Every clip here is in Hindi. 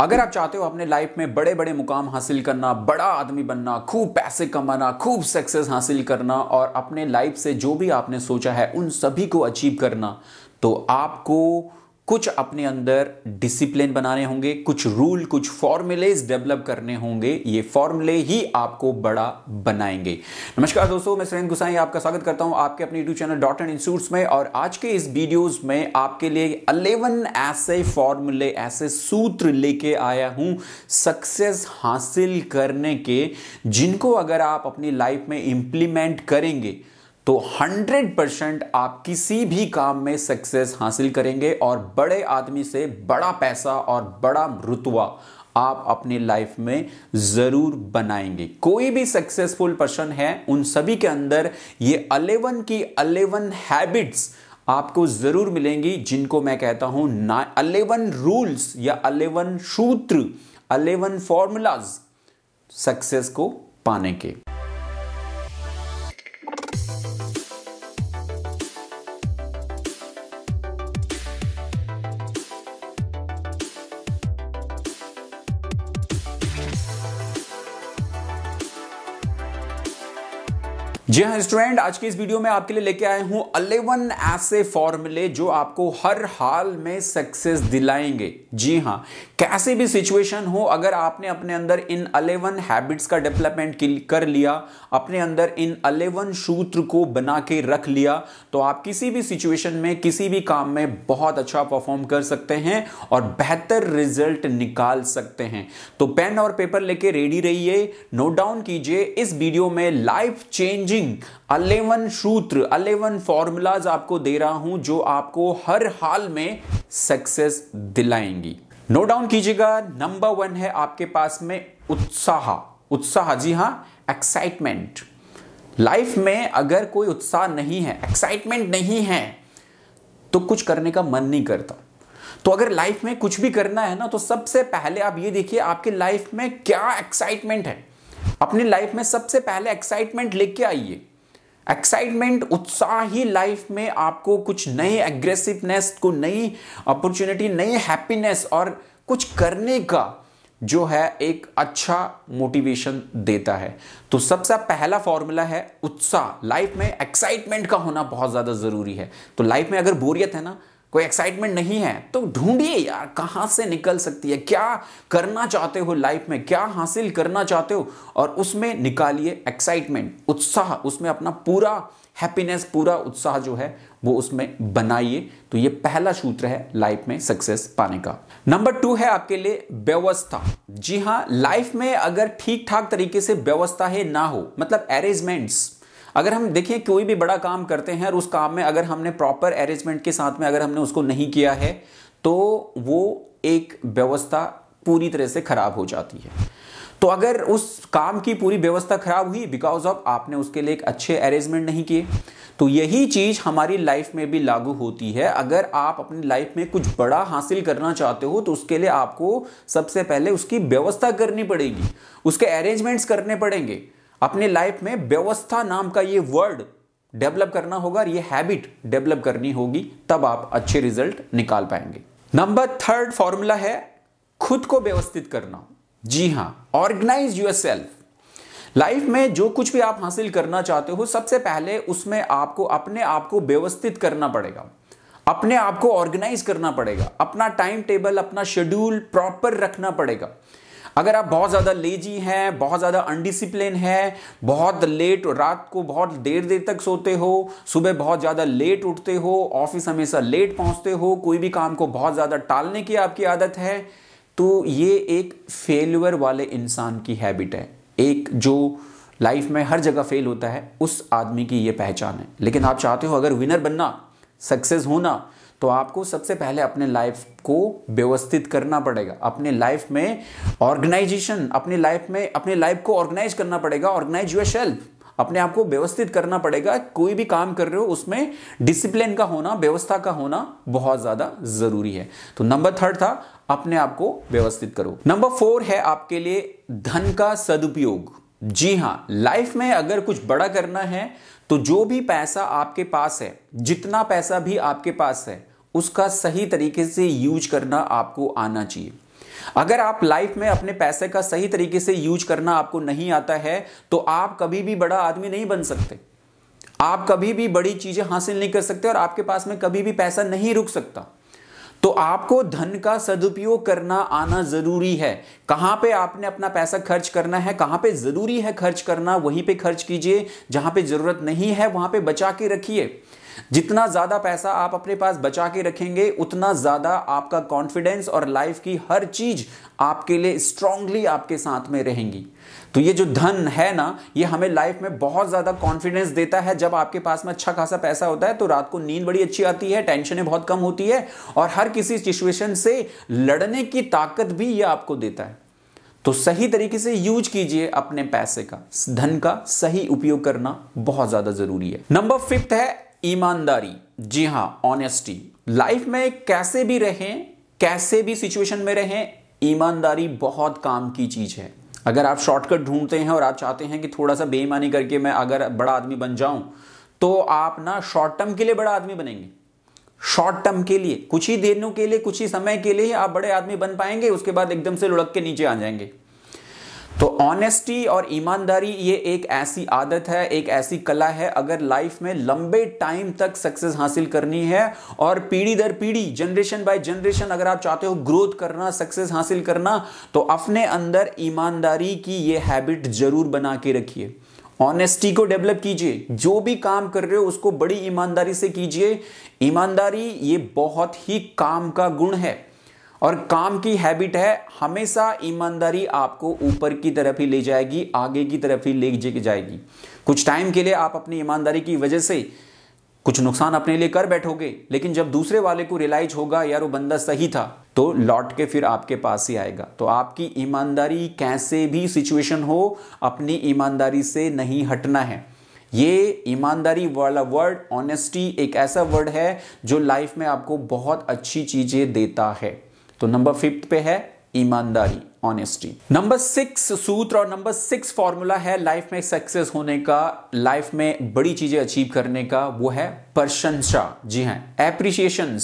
अगर आप चाहते हो अपने लाइफ में बड़े बड़े मुकाम हासिल करना बड़ा आदमी बनना खूब पैसे कमाना खूब सक्सेस हासिल करना और अपने लाइफ से जो भी आपने सोचा है उन सभी को अचीव करना तो आपको कुछ अपने अंदर डिसिप्लिन बनाने होंगे कुछ रूल कुछ फॉर्मूलेज डेवलप करने होंगे ये फॉर्मूले ही आपको बड़ा बनाएंगे नमस्कार दोस्तों मैं सुरेंद्र गुसाई आपका स्वागत करता हूं आपके अपने YouTube channel dot and institutes में और आज के इस वीडियोस में आपके लिए अलेवन ऐसे फॉर्मूले ऐसे सूत्र लेके आया हूं सक्सेस हासिल करने के जिनको अगर आप अपनी लाइफ में इंप्लीमेंट करेंगे तो 100 परसेंट आप किसी भी काम में सक्सेस हासिल करेंगे और बड़े आदमी से बड़ा पैसा और बड़ा रुतवा आप अपने लाइफ में ज़रूर बनाएंगे कोई भी सक्सेसफुल पर्सन है उन सभी के अंदर ये अलेवन की अलेवन हैबिट्स आपको ज़रूर मिलेंगी जिनको मैं कहता हूं ना अलेवन रूल्स या अलेवन सूत्र अलेवन फॉर्मूलाज सक्सेस को पाने के जी हाँ स्टूडेंट आज के इस वीडियो में आपके लिए लेके आए हूं अलेवन ऐसे फॉर्मूले जो आपको हर हाल में सक्सेस दिलाएंगे जी हाँ कैसे भी सिचुएशन हो अगर आपने अपने अंदर इन अलेवन हैबिट्स का डेवलपमेंट कर लिया अपने अंदर इन अलेवन सूत्र को बना के रख लिया तो आप किसी भी सिचुएशन में किसी भी काम में बहुत अच्छा परफॉर्म कर सकते हैं और बेहतर रिजल्ट निकाल सकते हैं तो पेन और पेपर लेके रेडी रहिए नोट डाउन कीजिए इस वीडियो में लाइफ चेंजिंग अलेवन सूत्र अलेवन फॉर्मूलाज आपको दे रहा हूं जो आपको हर हाल में सक्सेस दिलाएंगी नो डाउन कीजिएगा नंबर वन है आपके पास में उत्साह उत्साह जी हां एक्साइटमेंट लाइफ में अगर कोई उत्साह नहीं है एक्साइटमेंट नहीं है तो कुछ करने का मन नहीं करता तो अगर लाइफ में कुछ भी करना है ना तो सबसे पहले आप ये देखिए आपके लाइफ में क्या एक्साइटमेंट है अपनी लाइफ में सबसे पहले एक्साइटमेंट लेके आइए एक्साइटमेंट उत्साह ही लाइफ में आपको कुछ नई एग्रेसिवनेस को नई अपॉर्चुनिटी नई हैप्पीनेस और कुछ करने का जो है एक अच्छा मोटिवेशन देता है तो सबसे पहला फॉर्मूला है उत्साह लाइफ में एक्साइटमेंट का होना बहुत ज़्यादा ज़रूरी है तो लाइफ में अगर बोरियत है ना कोई एक्साइटमेंट नहीं है तो ढूंढिए यार कहाँ से निकल सकती है क्या करना चाहते हो लाइफ में क्या हासिल करना चाहते हो और उसमें निकालिए एक्साइटमेंट उत्साह उसमें अपना पूरा हैप्पीनेस पूरा उत्साह जो है वो उसमें बनाइए तो ये पहला सूत्र है लाइफ में सक्सेस पाने का नंबर टू है आपके लिए व्यवस्था जी हाँ लाइफ में अगर ठीक ठाक तरीके से व्यवस्था है ना हो मतलब अरेंजमेंट्स अगर हम देखें कोई भी बड़ा काम करते हैं और उस काम में अगर हमने प्रॉपर अरेंजमेंट के साथ में अगर हमने उसको नहीं किया है तो वो एक व्यवस्था पूरी तरह से खराब हो जाती है तो अगर उस काम की पूरी व्यवस्था खराब हुई बिकॉज ऑफ आपने उसके लिए एक अच्छे अरेंजमेंट नहीं किए तो यही चीज़ हमारी लाइफ में भी लागू होती है अगर आप अपनी लाइफ में कुछ बड़ा हासिल करना चाहते हो तो उसके लिए आपको सबसे पहले उसकी व्यवस्था करनी पड़ेगी उसके अरेंजमेंट्स करने पड़ेंगे अपने लाइफ में व्यवस्था नाम का ये वर्ड डेवलप करना होगा और ये हैबिट डेवलप करनी होगी तब आप अच्छे रिजल्ट निकाल पाएंगे नंबर थर्ड फॉर्मूला है खुद को व्यवस्थित करना जी हाँ ऑर्गेनाइज यूर सेल्फ लाइफ में जो कुछ भी आप हासिल करना चाहते हो सबसे पहले उसमें आपको अपने आप को व्यवस्थित करना पड़ेगा अपने आप को ऑर्गेनाइज करना पड़ेगा अपना टाइम टेबल अपना शेड्यूल प्रॉपर रखना पड़ेगा अगर आप बहुत ज़्यादा लेजी हैं बहुत ज़्यादा अनडिसिप्लिन है बहुत लेट रात को बहुत देर देर तक सोते हो सुबह बहुत ज़्यादा लेट उठते हो ऑफिस हमेशा लेट पहुंचते हो कोई भी काम को बहुत ज़्यादा टालने की आपकी आदत है तो ये एक फेलर वाले इंसान की हैबिट है एक जो लाइफ में हर जगह फेल होता है उस आदमी की ये पहचान है लेकिन आप चाहते हो अगर विनर बनना सक्सेस होना तो आपको सबसे पहले अपने लाइफ को व्यवस्थित करना पड़ेगा अपने लाइफ में ऑर्गेनाइजेशन अपने लाइफ में अपने लाइफ को ऑर्गेनाइज करना पड़ेगा ऑर्गेनाइज यूर सेल्फ अपने आप को व्यवस्थित करना पड़ेगा कोई भी काम कर रहे हो उसमें डिसिप्लिन का होना व्यवस्था का होना बहुत ज़्यादा ज़रूरी है तो नंबर थर्ड था अपने आप को व्यवस्थित करो नंबर फोर है आपके लिए धन का सदुपयोग जी हाँ लाइफ में अगर कुछ बड़ा करना है तो जो भी पैसा आपके पास है जितना पैसा भी आपके पास है उसका सही तरीके से यूज करना आपको आना चाहिए अगर आप लाइफ में अपने पैसे का सही तरीके से यूज करना आपको नहीं आता है तो आप कभी भी बड़ा आदमी नहीं बन सकते आप कभी भी बड़ी चीजें हासिल नहीं कर सकते और आपके पास में कभी भी पैसा नहीं रुक सकता तो आपको धन का सदुपयोग करना आना जरूरी है कहां पे आपने अपना पैसा खर्च करना है कहां पे जरूरी है खर्च करना वहीं पे खर्च कीजिए जहां पे जरूरत नहीं है वहां पे बचा के रखिए जितना ज़्यादा पैसा आप अपने पास बचा के रखेंगे उतना ज़्यादा आपका कॉन्फिडेंस और लाइफ की हर चीज़ आपके लिए स्ट्रांगली आपके साथ में रहेंगी तो ये जो धन है ना ये हमें लाइफ में बहुत ज़्यादा कॉन्फिडेंस देता है जब आपके पास में अच्छा खासा पैसा होता है तो रात को नींद बड़ी अच्छी आती है टेंशनें बहुत कम होती है और हर किसी सिचुएशन से लड़ने की ताकत भी ये आपको देता है तो सही तरीके से यूज कीजिए अपने पैसे का धन का सही उपयोग करना बहुत ज्यादा जरूरी है नंबर फिफ्थ है ईमानदारी जी हां ऑनेस्टी लाइफ में कैसे भी रहें कैसे भी सिचुएशन में रहें ईमानदारी बहुत काम की चीज है अगर आप शॉर्टकट ढूंढते हैं और आप चाहते हैं कि थोड़ा सा बेईमानी करके मैं अगर बड़ा आदमी बन जाऊं तो आप ना शॉर्ट टर्म के लिए बड़ा आदमी बनेंगे शॉर्ट टर्म के लिए कुछ ही दिनों के लिए कुछ ही समय के लिए आप बड़े आदमी बन पाएंगे उसके बाद एकदम से लुढ़क के नीचे आ जाएंगे ऑनेस्टी और ईमानदारी ये एक ऐसी आदत है एक ऐसी कला है अगर लाइफ में लंबे टाइम तक सक्सेस हासिल करनी है और पीढ़ी दर पीढ़ी जनरेशन बाय जनरेशन अगर आप चाहते हो ग्रोथ करना सक्सेस हासिल करना तो अपने अंदर ईमानदारी की ये हैबिट जरूर बना के रखिए ऑनेस्टी को डेवलप कीजिए जो भी काम कर रहे हो उसको बड़ी ईमानदारी से कीजिए ईमानदारी ये बहुत ही काम का गुण है और काम की हैबिट है हमेशा ईमानदारी आपको ऊपर की तरफ ही ले जाएगी आगे की तरफ ही ले जाएगी कुछ टाइम के लिए आप अपनी ईमानदारी की वजह से कुछ नुकसान अपने लिए कर बैठोगे लेकिन जब दूसरे वाले को रियलाइज होगा यार वो बंदा सही था तो लौट के फिर आपके पास ही आएगा तो आपकी ईमानदारी कैसे भी सिचुएशन हो अपनी ईमानदारी से नहीं हटना है ये ईमानदारी वाला वर्ड ऑनेस्टी एक ऐसा वर्ड है जो लाइफ में आपको बहुत अच्छी चीज़ें देता है तो नंबर फिफ्थ पे है ईमानदारी ऑनेस्टी नंबर सिक्स सूत्र और नंबर सिक्स फॉर्मूला है लाइफ में सक्सेस होने का लाइफ में बड़ी चीजें अचीव करने का वो है प्रशंसा जी हाँ एप्रिशिएशन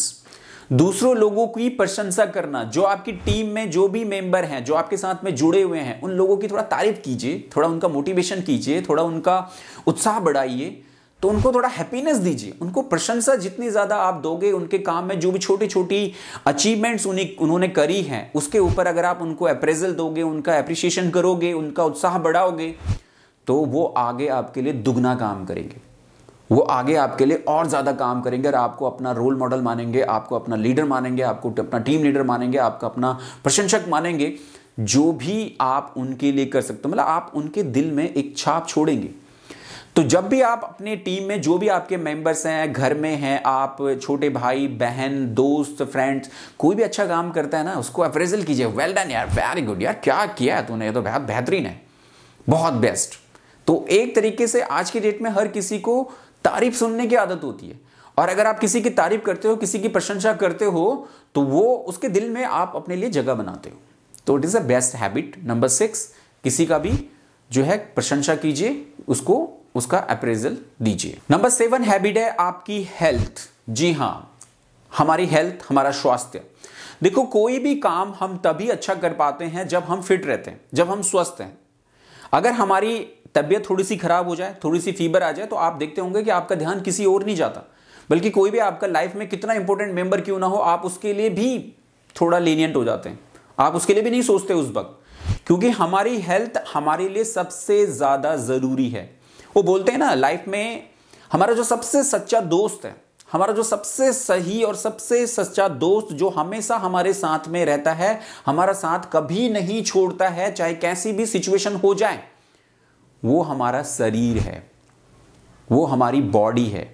दूसरों लोगों की प्रशंसा करना जो आपकी टीम में जो भी मेंबर हैं जो आपके साथ में जुड़े हुए हैं उन लोगों की थोड़ा तारीफ कीजिए थोड़ा उनका मोटिवेशन कीजिए थोड़ा उनका उत्साह बढ़ाइए तो उनको थोड़ा हैप्पीनेस दीजिए उनको प्रशंसा जितनी ज़्यादा आप दोगे उनके काम में जो भी छोटी छोटी अचीवमेंट्स उन्हें उन्होंने करी हैं उसके ऊपर अगर आप उनको अप्रेजल दोगे उनका अप्रिशिएशन करोगे उनका उत्साह बढ़ाओगे तो वो आगे आपके लिए दुगना काम करेंगे वो आगे आपके लिए और ज़्यादा काम करेंगे और आपको अपना रोल मॉडल मानेंगे आपको अपना लीडर मानेंगे आपको अपना टीम लीडर मानेंगे आपका अपना प्रशंसक मानेंगे जो भी आप उनके लिए कर सकते हो मतलब आप उनके दिल में एक छाप छोड़ेंगे तो जब भी आप अपने टीम में जो भी आपके मेंबर्स हैं घर में हैं आप छोटे भाई बहन दोस्त फ्रेंड्स कोई भी अच्छा काम करता है ना उसको अप्रेजल कीजिए वेल डन यार वेरी गुड यार क्या किया है तूने ये तो बहुत बेहतरीन है बहुत बेस्ट तो एक तरीके से आज की डेट में हर किसी को तारीफ सुनने की आदत होती है और अगर आप किसी की तारीफ करते हो किसी की प्रशंसा करते हो तो वो उसके दिल में आप अपने लिए जगह बनाते हो तो it is a best habit number six किसी का भी जो है प्रशंसा कीजिए उसको उसका अप्रेजल दीजिए नंबर सेवन हैबिट है आपकी हेल्थ जी हाँ हमारी हेल्थ हमारा स्वास्थ्य देखो कोई भी काम हम तभी अच्छा कर पाते हैं जब हम फिट रहते हैं जब हम स्वस्थ हैं अगर हमारी तबीयत थोड़ी सी खराब हो जाए थोड़ी सी फीवर आ जाए तो आप देखते होंगे कि आपका ध्यान किसी और नहीं जाता बल्कि कोई भी आपका लाइफ में कितना इंपॉर्टेंट मेंबर क्यों ना हो आप उसके लिए भी थोड़ा लीनियंट हो जाते हैं आप उसके लिए भी नहीं सोचते उस वक्त क्योंकि हमारी हेल्थ हमारे लिए सबसे ज़्यादा ज़रूरी है वो बोलते हैं ना लाइफ में हमारा जो सबसे सच्चा दोस्त है हमारा जो सबसे सही और सबसे सच्चा दोस्त जो हमेशा हमारे साथ में रहता है हमारा साथ कभी नहीं छोड़ता है चाहे कैसी भी सिचुएशन हो जाए वो हमारा शरीर है वो हमारी बॉडी है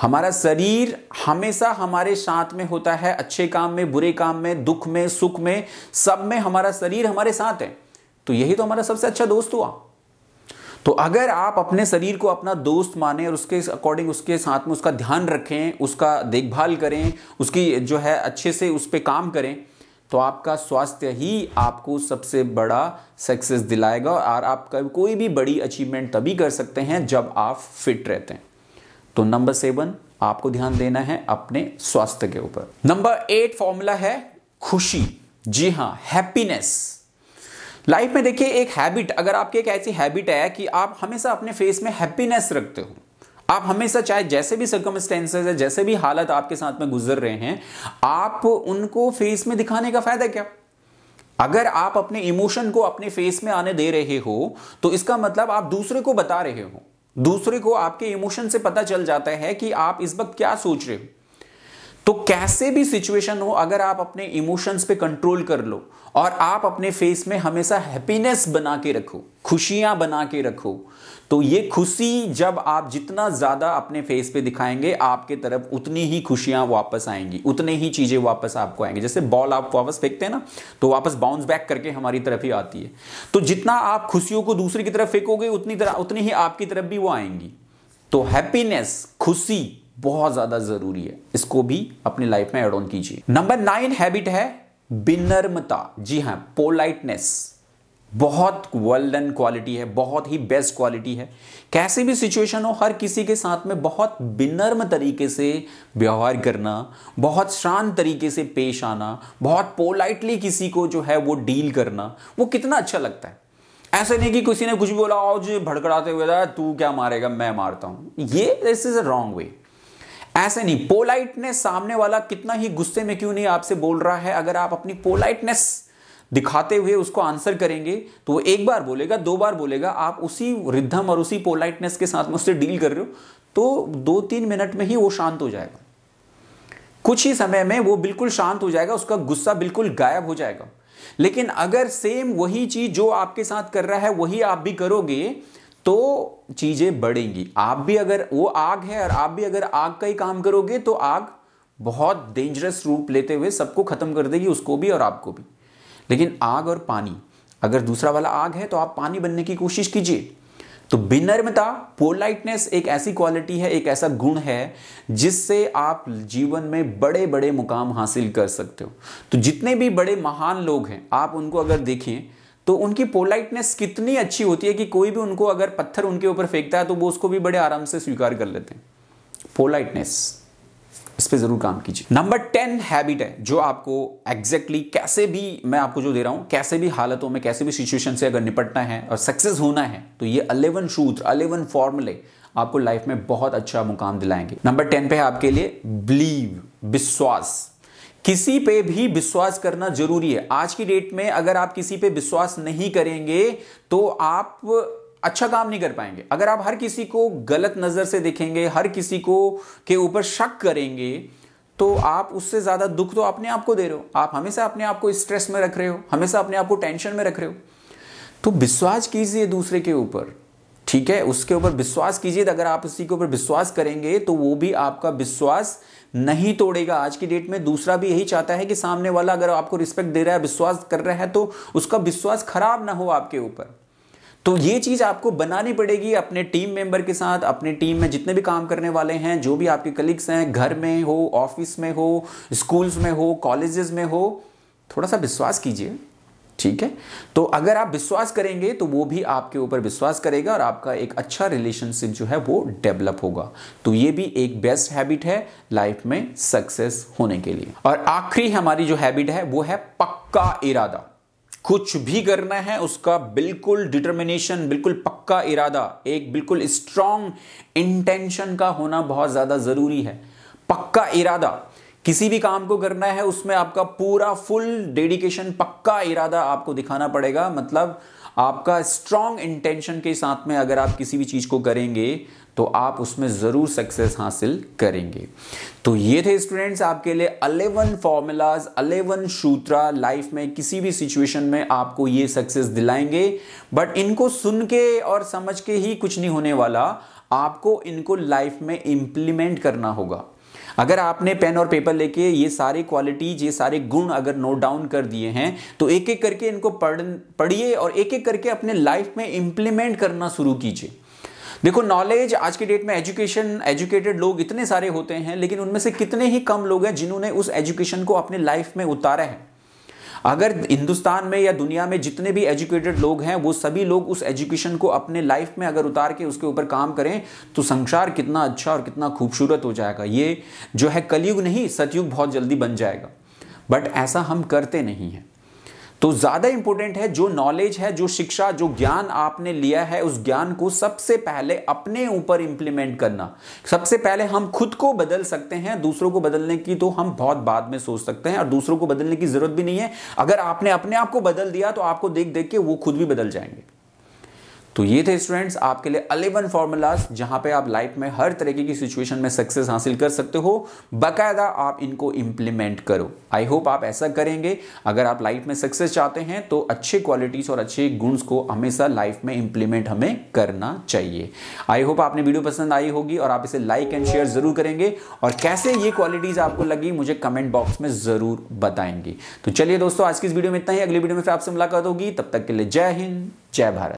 हमारा शरीर हमेशा हमारे साथ में होता है अच्छे काम में बुरे काम में दुख में सुख में सब में हमारा शरीर हमारे साथ है तो यही तो हमारा सबसे अच्छा दोस्त हुआ तो अगर आप अपने शरीर को अपना दोस्त माने और उसके अकॉर्डिंग उसके साथ में उसका ध्यान रखें उसका देखभाल करें उसकी जो है अच्छे से उस पर काम करें तो आपका स्वास्थ्य ही आपको सबसे बड़ा सक्सेस दिलाएगा और आप कोई भी बड़ी अचीवमेंट तभी कर सकते हैं जब आप फिट रहते हैं तो नंबर सेवन आपको ध्यान देना है अपने स्वास्थ्य के ऊपर नंबर एट फॉर्मूला है खुशी जी हाँ हैप्पीनेस लाइफ में देखिए एक हैबिट अगर आपकी एक ऐसी हैबिट है कि आप हमेशा अपने फेस में हैप्पीनेस रखते हो आप हमेशा चाहे जैसे भी सर्कमस्टेंसेज है जैसे भी हालत आपके साथ में गुजर रहे हैं आप उनको फेस में दिखाने का फायदा क्या अगर आप अपने इमोशन को अपने फेस में आने दे रहे हो तो इसका मतलब आप दूसरे को बता रहे हो दूसरे को आपके इमोशन से पता चल जाता है कि आप इस वक्त क्या सोच रहे हो तो कैसे भी सिचुएशन हो अगर आप अपने इमोशंस पे कंट्रोल कर लो और आप अपने फेस में हमेशा हैप्पीनेस बना के रखो खुशियां बना के रखो तो ये खुशी जब आप जितना ज़्यादा अपने फेस पे दिखाएंगे आपके तरफ उतनी ही खुशियां वापस आएंगी उतने ही चीज़ें वापस आपको आएंगी जैसे बॉल आप वापस फेंकते हैं ना तो वापस बाउंस बैक करके हमारी तरफ ही आती है तो जितना आप खुशियों को दूसरी की तरफ फेंकोगे उतनी तरह उतनी ही आपकी तरफ भी वो आएंगी तो हैप्पीनेस खुशी बहुत ज्यादा जरूरी है इसको भी अपनी लाइफ में एड ऑन कीजिए नंबर नाइन हैबिट है बिनर्मता जी हाँ पोलाइटनेस बहुत वेल क्वालिटी है बहुत ही बेस्ट क्वालिटी है कैसे भी सिचुएशन हो हर किसी के साथ में बहुत बिनर्म तरीके से व्यवहार करना बहुत शांत तरीके से पेश आना बहुत पोलाइटली किसी को जो है वो डील करना वो कितना अच्छा लगता है ऐसे नहीं कि किसी ने कुछ भी बोला और जो भड़कड़ाते हुए तू क्या मारेगा मैं मारता हूं ये this is a wrong way ऐसे नहीं पोलाइटनेस सामने वाला कितना ही गुस्से में क्यों नहीं आपसे बोल रहा है अगर आप अपनी पोलाइटनेस दिखाते हुए उसको आंसर करेंगे तो वो एक बार बोलेगा दो बार बोलेगा आप उसी रिद्धम और उसी पोलाइटनेस के साथ में उससे डील कर रहे हो तो दो तीन मिनट में ही वो शांत हो जाएगा कुछ ही समय में वो बिल्कुल शांत हो जाएगा उसका गुस्सा बिल्कुल गायब हो जाएगा लेकिन अगर सेम वही चीज जो आपके साथ कर रहा है वही आप भी करोगे तो चीज़ें बढ़ेंगी आप भी अगर वो आग है और आप भी अगर आग का ही काम करोगे तो आग बहुत डेंजरस रूप लेते हुए सबको ख़त्म कर देगी उसको भी और आपको भी लेकिन आग और पानी अगर दूसरा वाला आग है तो आप पानी बनने की कोशिश कीजिए तो विनर्मता पोलाइटनेस एक ऐसी क्वालिटी है एक ऐसा गुण है जिससे आप जीवन में बड़े बड़े मुकाम हासिल कर सकते हो तो जितने भी बड़े महान लोग हैं आप उनको अगर देखें तो उनकी पोलाइटनेस कितनी अच्छी होती है कि कोई भी उनको अगर पत्थर उनके ऊपर फेंकता है तो वो उसको भी बड़े आराम से स्वीकार कर लेते हैं पोलाइटनेस इस पर जरूर काम कीजिए नंबर टेन हैबिट है जो आपको एग्जैक्टली exactly कैसे भी मैं आपको जो दे रहा हूं कैसे भी हालतों में कैसे भी सिचुएशन से अगर निपटना है और सक्सेस होना है तो ये अलेवन सूत्र अलेवन फॉर्मूले आपको लाइफ में बहुत अच्छा मुकाम दिलाएंगे नंबर टेन पे है आपके लिए बिलीव विश्वास किसी पे भी विश्वास करना जरूरी है आज की डेट में अगर आप किसी पे विश्वास नहीं करेंगे तो आप अच्छा काम नहीं कर पाएंगे अगर आप हर किसी को गलत नजर से देखेंगे हर किसी को के ऊपर शक करेंगे तो आप उससे ज्यादा दुख तो अपने आप को दे रहे हो आप हमेशा अपने आप को स्ट्रेस में रख रहे हो हमेशा अपने आप को टेंशन में रख रहे हो तो विश्वास कीजिए दूसरे के ऊपर ठीक है उसके ऊपर विश्वास कीजिए अगर आप उसी के ऊपर विश्वास करेंगे तो वो भी आपका विश्वास नहीं तोड़ेगा आज की डेट में दूसरा भी यही चाहता है कि सामने वाला अगर आपको रिस्पेक्ट दे रहा है विश्वास कर रहा है तो उसका विश्वास खराब ना हो आपके ऊपर तो ये चीज़ आपको बनानी पड़ेगी अपने टीम मेंबर के साथ अपने टीम में जितने भी काम करने वाले हैं जो भी आपके कलीग्स हैं घर में हो ऑफिस में हो स्कूल्स में हो कॉलेजेस में हो थोड़ा सा विश्वास कीजिए ठीक है तो अगर आप विश्वास करेंगे तो वो भी आपके ऊपर विश्वास करेगा और आपका एक अच्छा रिलेशनशिप जो है वो डेवलप होगा तो ये भी एक बेस्ट हैबिट है लाइफ में सक्सेस होने के लिए और आखिरी हमारी जो हैबिट है वो है पक्का इरादा कुछ भी करना है उसका बिल्कुल डिटर्मिनेशन बिल्कुल पक्का इरादा एक बिल्कुल स्ट्रांग इंटेंशन का होना बहुत ज़्यादा ज़रूरी है पक्का इरादा किसी भी काम को करना है उसमें आपका पूरा फुल डेडिकेशन पक्का इरादा आपको दिखाना पड़ेगा मतलब आपका स्ट्रांग इंटेंशन के साथ में अगर आप किसी भी चीज़ को करेंगे तो आप उसमें ज़रूर सक्सेस हासिल करेंगे तो ये थे स्टूडेंट्स आपके लिए अलेवन फॉर्मूलाज अलेवन सूत्रा लाइफ में किसी भी सिचुएशन में आपको ये सक्सेस दिलाएंगे बट इनको सुन के और समझ के ही कुछ नहीं होने वाला आपको इनको लाइफ में इंप्लीमेंट करना होगा अगर आपने पेन और पेपर लेके ये सारे क्वालिटीज ये सारे गुण अगर नोट डाउन कर दिए हैं तो एक एक करके इनको पढ़ पढ़िए और एक एक करके अपने लाइफ में इंप्लीमेंट करना शुरू कीजिए देखो नॉलेज आज के डेट में एजुकेशन एजुकेटेड लोग इतने सारे होते हैं लेकिन उनमें से कितने ही कम लोग हैं जिन्होंने उस एजुकेशन को अपने लाइफ में उतारा है अगर हिंदुस्तान में या दुनिया में जितने भी एजुकेटेड लोग हैं वो सभी लोग उस एजुकेशन को अपने लाइफ में अगर उतार के उसके ऊपर काम करें तो संसार कितना अच्छा और कितना खूबसूरत हो जाएगा ये जो है कलयुग नहीं सतयुग बहुत जल्दी बन जाएगा बट ऐसा हम करते नहीं हैं तो ज्यादा इंपॉर्टेंट है जो नॉलेज है जो शिक्षा जो ज्ञान आपने लिया है उस ज्ञान को सबसे पहले अपने ऊपर इंप्लीमेंट करना सबसे पहले हम खुद को बदल सकते हैं दूसरों को बदलने की तो हम बहुत बाद में सोच सकते हैं और दूसरों को बदलने की जरूरत भी नहीं है अगर आपने अपने आप को बदल दिया तो आपको देख देख के वो खुद भी बदल जाएंगे तो ये थे स्टूडेंट्स आपके लिए अलेवन फॉर्मूलाज जहां पे आप लाइफ में हर तरीके की सिचुएशन में सक्सेस हासिल कर सकते हो बाकायदा आप इनको इंप्लीमेंट करो आई होप आप ऐसा करेंगे अगर आप लाइफ में सक्सेस चाहते हैं तो अच्छे क्वालिटीज और अच्छे गुण्स को हमेशा लाइफ में इंप्लीमेंट हमें करना चाहिए आई होप आपने वीडियो पसंद आई होगी और आप इसे लाइक एंड शेयर जरूर करेंगे और कैसे ये क्वालिटीज आपको लगी मुझे कमेंट बॉक्स में जरूर बताएंगे तो चलिए दोस्तों आज की इस वीडियो में इतना ही अगली वीडियो में फिर आपसे मुलाकात होगी तब तक के लिए जय हिंद जय भारत